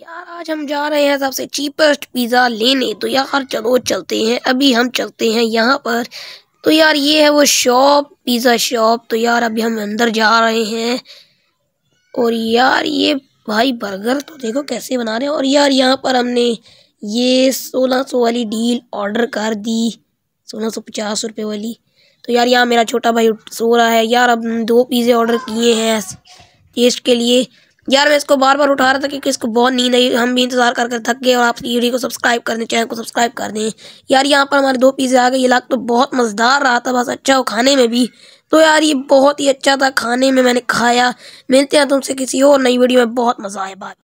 यार आज हम जा रहे हैं सबसे चीपेस्ट पिज़्ज़ा लेने तो यार चलो चलते हैं अभी हम चलते हैं यहाँ पर तो यार ये है वो शॉप पिज़्ज़ा शॉप तो यार अभी हम अंदर जा रहे हैं और यार ये भाई बर्गर तो देखो कैसे बना रहे हैं और यार यहाँ पर हमने ये सोलह सौ वाली डील ऑर्डर कर दी सोलह सौ पचास रुपये वाली तो यार यहाँ मेरा छोटा भाई सो रहा है यार अब दो पिज़्ज़े ऑर्डर किए हैं टेस्ट के लिए यार मैं इसको बार बार उठा रहा था क्योंकि इसको बहुत नींद आई हम भी इंतजार करके थक गए और आप वीडियो को सब्सक्राइब कर दें चैनल को सब्सक्राइब कर दें यार यहाँ पर हमारे दो पीजे आ गए ये लाख तो बहुत मज़ेदार रहा था बस अच्छा हो खाने में भी तो यार ये बहुत ही अच्छा था खाने में मैंने खाया मिलते हैं तुमसे किसी और नई वीडियो में बहुत मज़ा आया बात